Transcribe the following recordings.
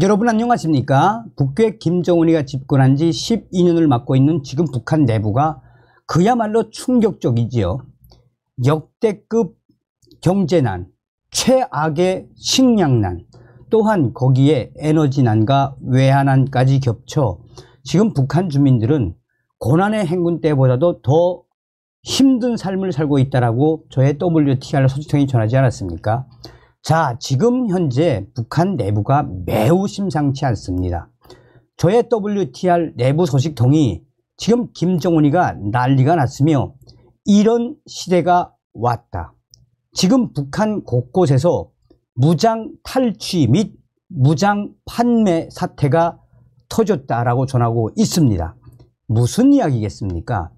여러분 안녕하십니까 북괴 김정은이가 집권한 지 12년을 맞고 있는 지금 북한 내부가 그야말로 충격적이지요 역대급 경제난 최악의 식량난 또한 거기에 에너지난과 외환난까지 겹쳐 지금 북한 주민들은 고난의 행군 때보다도 더 힘든 삶을 살고 있다라고 저의 WTR 소식통이 전하지 않았습니까? 자, 지금 현재 북한 내부가 매우 심상치 않습니다. 저의 WTR 내부 소식 통이 지금 김정은이가 난리가 났으며 이런 시대가 왔다. 지금 북한 곳곳에서 무장 탈취 및 무장 판매 사태가 터졌다라고 전하고 있습니다. 무슨 이야기겠습니까?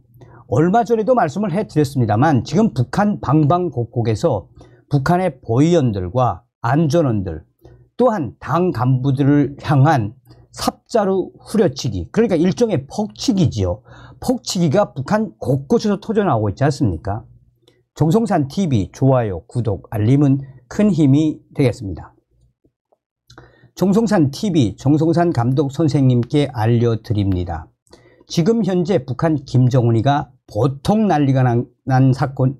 얼마 전에도 말씀을 해드렸습니다만 지금 북한 방방 곳곳에서 북한의 보위원들과 안전원들 또한 당 간부들을 향한 삽자루 후려치기 그러니까 일종의 폭치기지요 폭치기가 북한 곳곳에서 터져나오고 있지 않습니까 정성산 TV 좋아요 구독 알림은 큰 힘이 되겠습니다 정성산 TV 정성산 감독 선생님께 알려드립니다 지금 현재 북한 김정은이가 보통 난리가 난, 난 사건,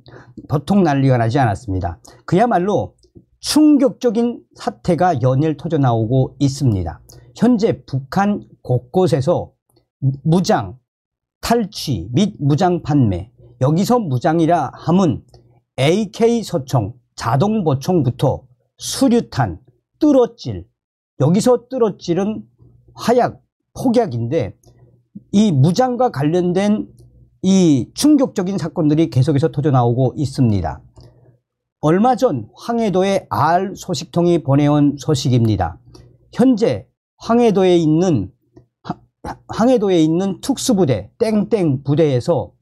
보통 난리가 나지 않았습니다. 그야말로 충격적인 사태가 연일 터져 나오고 있습니다. 현재 북한 곳곳에서 무장, 탈취 및 무장 판매, 여기서 무장이라 함은 AK 소총 자동 보총부터 수류탄, 뚫어질, 여기서 뚫어질은 화약, 폭약인데 이 무장과 관련된 이 충격적인 사건들이 계속해서 터져 나오고 있습니다. 얼마 전 황해도의 R 소식통이 보내온 소식입니다. 현재 황해도에 있는 황해도에 있는 특수부대 땡땡 부대에서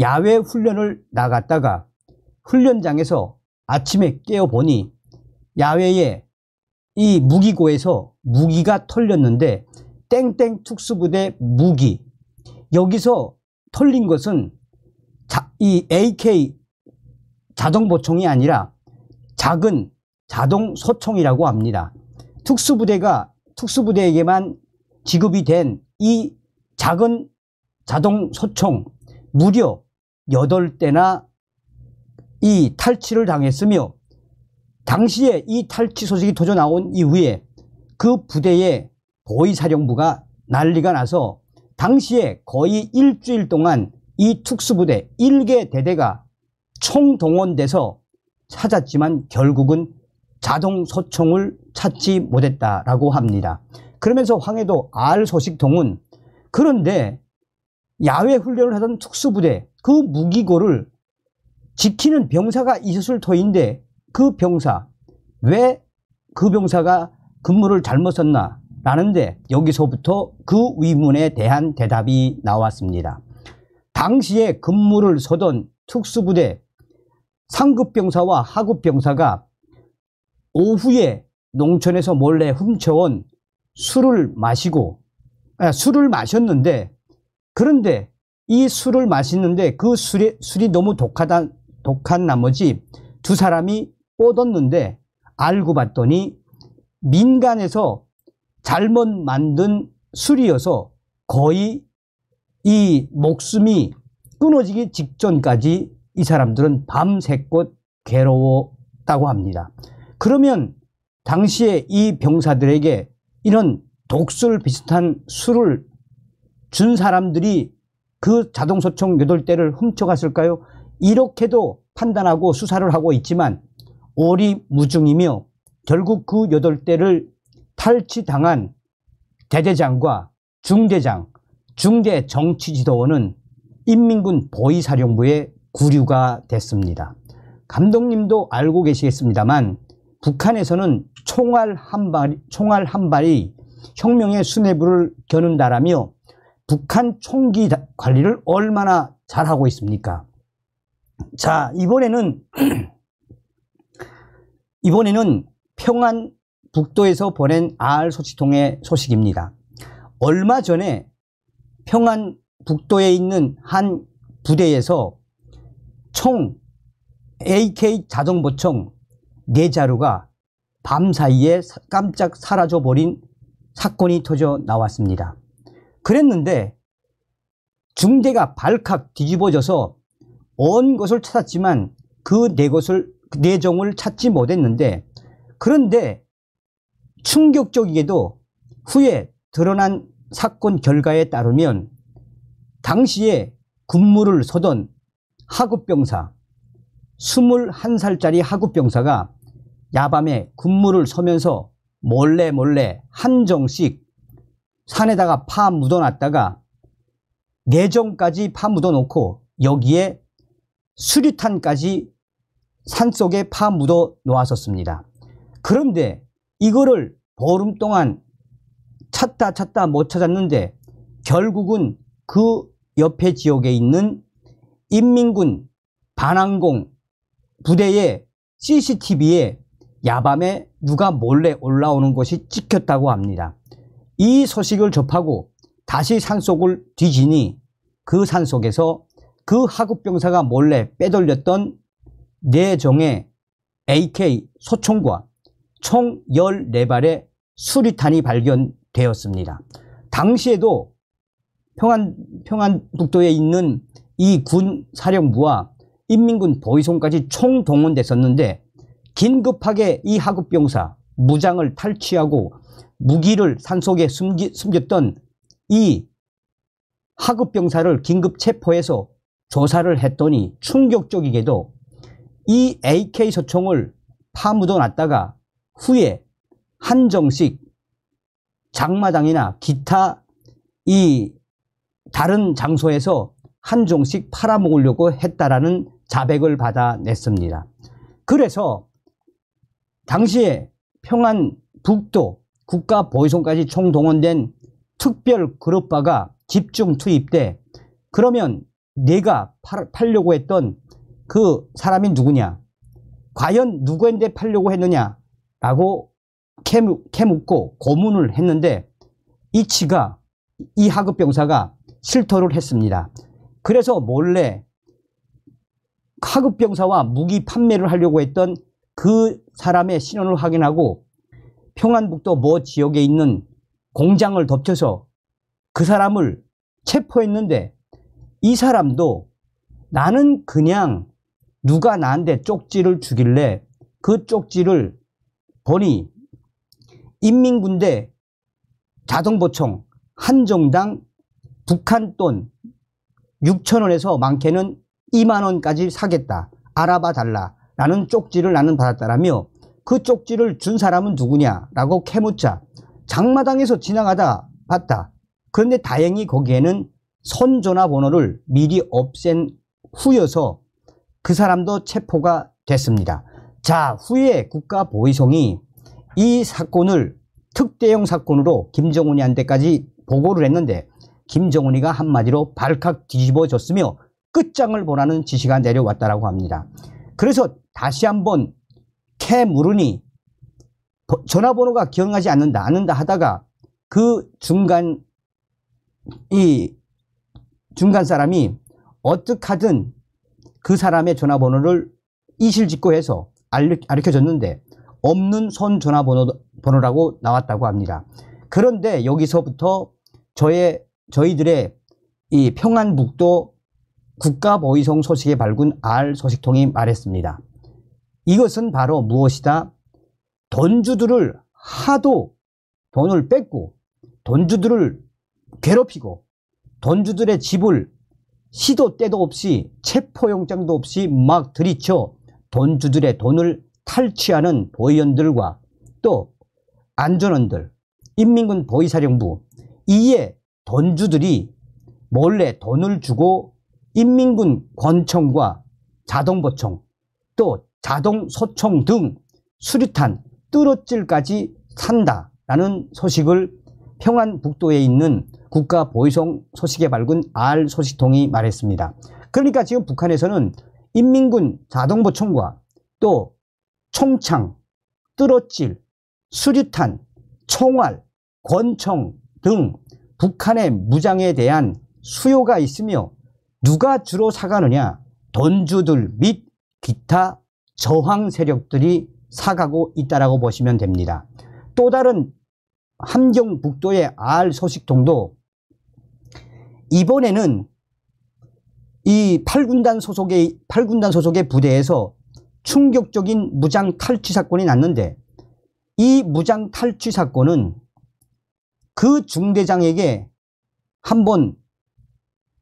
야외 훈련을 나갔다가 훈련장에서 아침에 깨어보니 야외에 이 무기고에서 무기가 털렸는데 땡땡 특수부대 무기 여기서 털린 것은 자, 이 AK 자동 보총이 아니라 작은 자동 소총이라고 합니다. 특수부대가 특수부대에게만 지급이 된 이 작은 자동 소총 무려 8대나 이 탈취를 당했으며 당시에 이 탈취 소식이 도져 나온 이후에 그 부대의 보위사령부가 난리가 나서 당시에 거의 일주일 동안 이 특수부대 1개 대대가 총동원돼서 찾았지만 결국은 자동 소총을 찾지 못했다라고 합니다. 그러면서 황해도 알 소식통은 그런데 야외 훈련을 하던 특수부대 그 무기고를 지키는 병사가 있었을 터인데 그 병사 왜 그 병사가 근무를 잘못 썼나 라는데 여기서부터 그 의문에 대한 대답이 나왔습니다. 당시에 근무를 서던 특수부대 상급병사와 하급병사가 오후에 농촌에서 몰래 훔쳐온 술을 마시고 아, 술을 마셨는데 그런데 이 술을 마시는데 그 술이, 술이 너무 독하다, 독한 나머지 두 사람이 뻗었는데 알고 봤더니 민간에서 잘못 만든 술이어서 거의 이 목숨이 끊어지기 직전까지 이 사람들은 밤새껏 괴로웠다고 합니다. 그러면 당시에 이 병사들에게 이런 독술 비슷한 술을 준 사람들이 그 자동소총 8대를 훔쳐갔을까요? 이렇게도 판단하고 수사를 하고 있지만 오리무중이며 결국 그 8대를 탈취당한 대대장과 중대장, 중대 정치지도원은 인민군 보위사령부의 구류가 됐습니다. 감독님도 알고 계시겠습니다만 북한에서는 총알 한 발, 총알 한 발이 혁명의 수뇌부를 겨눈다라며 북한 총기 관리를 얼마나 잘하고 있습니까? 자, 이번에는, 이번에는 평안 북도에서 보낸 아알 소식통의 소식입니다. 얼마 전에 평안 북도에 있는 한 부대에서 총 AK 자동보총 4자루가 밤 사이에 깜짝 사라져버린 사건이 터져 나왔습니다. 그랬는데 중대가 발칵 뒤집어져서 온 것을 찾았지만 그 네 것을, 네 종을 찾지 못했는데 그런데 충격적이게도 후에 드러난 사건 결과에 따르면 당시에 군무를 서던 하급병사 21살짜리 하급병사가 야밤에 군무를 서면서 몰래 몰래 한정씩 산에다가 파 묻어놨다가 내정까지 파 묻어놓고 여기에 수류탄까지 산속에 파 묻어 놓았었습니다. 그런데 이거를 보름 동안 찾다 찾다 못 찾았는데 결국은 그 옆에 지역에 있는 인민군 반항공 부대의 CCTV에 야밤에 누가 몰래 올라오는 것이 찍혔다고 합니다. 이 소식을 접하고 다시 산속을 뒤지니 그 산속에서 그 하급병사가 몰래 빼돌렸던 내정의 AK 소총과 총 14발의 수리탄이 발견되었습니다. 당시에도 평안, 평안북도에 있는 이 군 사령부와 인민군 보위송까지 총동원됐었는데 긴급하게 이 하급병사 무장을 탈취하고 무기를 산속에 숨기, 숨겼던 이 하급병사를 긴급 체포해서 조사를 했더니 충격적이게도 이 AK 소총을 파묻어 놨다가 후에 한정식, 장마당이나 기타 이 다른 장소에서 한종씩 팔아먹으려고 했다라는 자백을 받아냈습니다. 그래서 당시에 평안북도 국가보위성까지 총동원된 특별그룹바가 집중 투입돼 그러면 내가 팔, 려고 했던 그 사람이 누구냐 과연 누구한테 팔려고 했느냐 라고 캐묻, 캐묻고 고문을 했는데 이치가 이 하급 병사가 실토를 했습니다. 그래서 몰래 하급 병사와 무기 판매를 하려고 했던 그 사람의 신원을 확인하고 평안북도 모 지역에 있는 공장을 덮쳐서 그 사람을 체포했는데 이 사람도 나는 그냥 누가 나한테 쪽지를 주길래 그 쪽지를 보니 인민군대 자동보총 한정당 북한 돈 6천원에서 많게는 2만원까지 사겠다 알아봐 달라 라는 쪽지를 나는 받았다라며 그 쪽지를 준 사람은 누구냐라고 캐묻자 장마당에서 지나가다 봤다 그런데 다행히 거기에는 선전화 번호를 미리 없앤 후여서 그 사람도 체포가 됐습니다 자, 후에 국가보위성이 이 사건을 특대형 사건으로 김정은이한테까지 보고를 했는데 김정은이가 한마디로 발칵 뒤집어졌으며 끝장을 보라는 지시가 내려왔다라고 합니다. 그래서 다시 한번 캐 물으니 전화번호가 기억나지 않는다, 않는다 하다가 그 중간 이 중간 사람이 어떻게 하든 그 사람의 전화번호를 이실직고해서 알려졌는데 없는 손전화번호라고 나왔다고 합니다. 그런데 여기서부터 저의 저희들의 이 평안북도 국가보위성 소식에 밝은 R 소식통이 말했습니다. 이것은 바로 무엇이다? 돈주들을 하도 돈을 뺏고 돈주들을 괴롭히고 돈주들의 집을 시도 때도 없이 체포영장도 없이 막 들이쳐 돈주들의 돈을 탈취하는 보위원들과 또 안전원들, 인민군 보위사령부 이에 돈주들이 몰래 돈을 주고 인민군 권총과 자동보총 또 자동소총 등 수류탄, 뚫어질까지 산다라는 소식을 평안북도에 있는 국가보위송 소식에 밝은 알 소식통이 말했습니다. 그러니까 지금 북한에서는 인민군 자동보총과 또 총창, 뚫어질, 수류탄, 총알, 권총 등 북한의 무장에 대한 수요가 있으며 누가 주로 사가느냐 돈주들 및 기타 저항 세력들이 사가고 있다라고 보시면 됩니다. 또 다른 함경북도의 알 소식통도 이번에는 이 8군단 소속의 8군단 소속의 부대에서 충격적인 무장 탈취 사건이 났는데 이 무장 탈취 사건은 그 중대장에게 한 번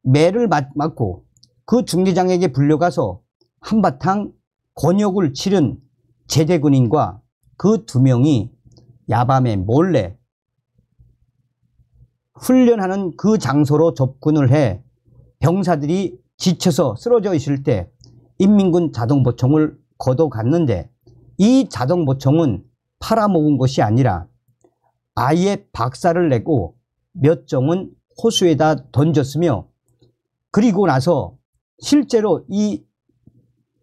매를 맞고 그 중대장에게 불려가서 한바탕 권역을 치른 제대 군인과 그 두 명이 야밤에 몰래 훈련하는 그 장소로 접근을 해 병사들이 지쳐서 쓰러져 있을 때 인민군 자동보청을 걷어갔는데 이 자동보청은 팔아먹은 것이 아니라 아예 박살을 내고 몇 정은 호수에다 던졌으며 그리고 나서 실제로 이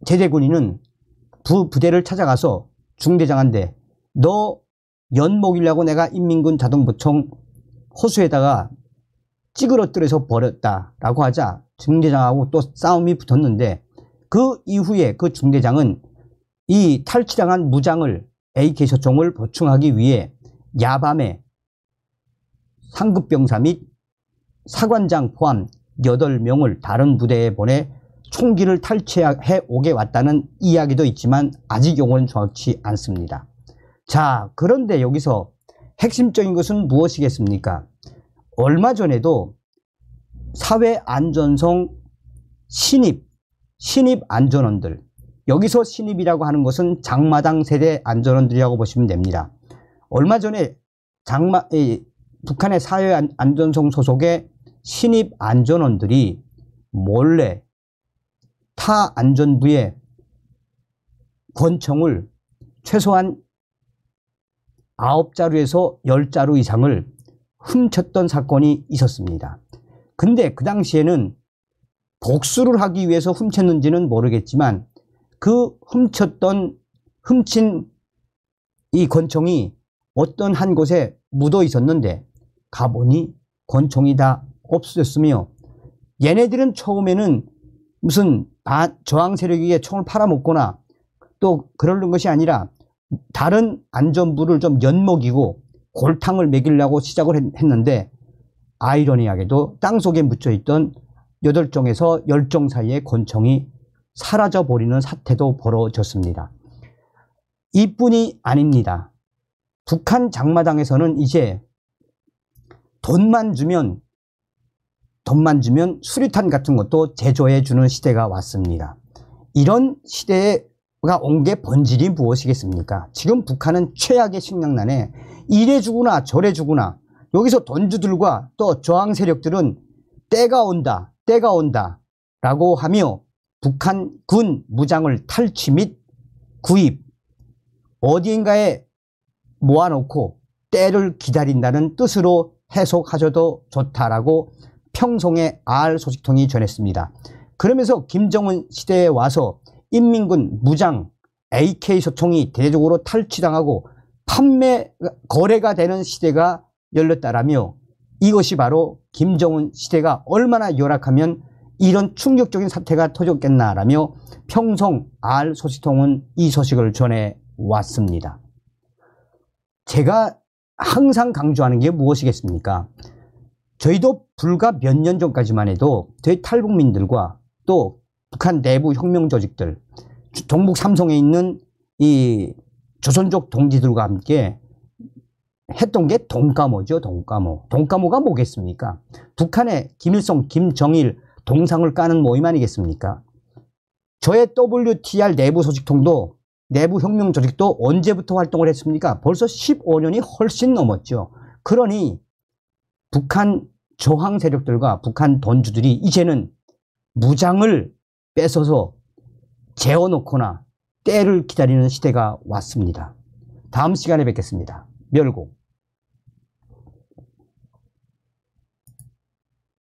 제대군인은 부, 부대를 찾아가서 중대장한테 너 연목이라고 내가 인민군 자동보청 호수에다가 찌그러뜨려서 버렸다라고 하자 중대장하고 또 싸움이 붙었는데 그 이후에 그 중대장은 이 탈취당한 무장을 AK 소총을 보충하기 위해 야밤에 상급병사 및 사관장 포함 8명을 다른 부대에 보내 총기를 탈취해 오게 왔다는 이야기도 있지만 아직 용어는 좋지 않습니다. 자 그런데 여기서 핵심적인 것은 무엇이겠습니까? 얼마 전에도 사회 안전성 신입, 신입 안전원들. 여기서 신입이라고 하는 것은 장마당 세대 안전원들이라고 보시면 됩니다. 얼마 전에 장마, 에, 북한의 사회 안전성 소속의 신입 안전원들이 몰래 타 안전부의 권총을 최소한 9자루에서 10자루 이상을 훔쳤던 사건이 있었습니다. 근데 그 당시에는 복수를 하기 위해서 훔쳤는지는 모르겠지만 그 훔쳤던 훔친 이 권총이 어떤 한 곳에 묻어 있었는데 가보니 권총이 다 없어졌으며 얘네들은 처음에는 무슨 저항 세력에게 총을 팔아먹거나 또 그러는 것이 아니라 다른 안전부를 좀 연목이고 골탕을 먹이려고 시작을 했는데 아이러니하게도 땅속에 묻혀있던 8종에서 10종 사이의 권총이 사라져버리는 사태도 벌어졌습니다. 이뿐이 아닙니다. 북한 장마당에서는 이제 돈만 주면 돈만 주면 수류탄 같은 것도 제조해 주는 시대가 왔습니다. 이런 시대가 온 게 본질이 무엇이겠습니까? 지금 북한은 최악의 식량난에 이래 주구나 저래 주구나 여기서 돈주들과 또 저항 세력들은 때가 온다, 때가 온다 라고 하며 북한 군 무장을 탈취 및 구입, 어디인가에 모아놓고 때를 기다린다는 뜻으로 해석하셔도 좋다라고 평송의 R 소식통이 전했습니다. 그러면서 김정은 시대에 와서 인민군 무장 AK 소총이 대대적으로 탈취당하고 판매 거래가 되는 시대가 열렸다라며 이것이 바로 김정은 시대가 얼마나 열악하면 이런 충격적인 사태가 터졌겠나라며 평성 알 소식통은 이 소식을 전해 왔습니다. 제가 항상 강조하는 게 무엇이겠습니까? 저희도 불과 몇 년 전까지만 해도 저희 탈북민들과 또 북한 내부 혁명 조직들, 동북 삼성에 있는 이 조선족 동지들과 함께 했던 게 동까모죠, 동까모. 동까모가 뭐겠습니까? 북한의 김일성, 김정일 동상을 까는 모임 아니겠습니까? 저의 WTR 내부 소식통도 내부 혁명 조직도 언제부터 활동을 했습니까? 벌써 15년이 훨씬 넘었죠. 그러니 북한 저항 세력들과 북한 돈주들이 이제는 무장을 뺏어서 재워놓거나 때를 기다리는 시대가 왔습니다. 다음 시간에 뵙겠습니다. 멸공.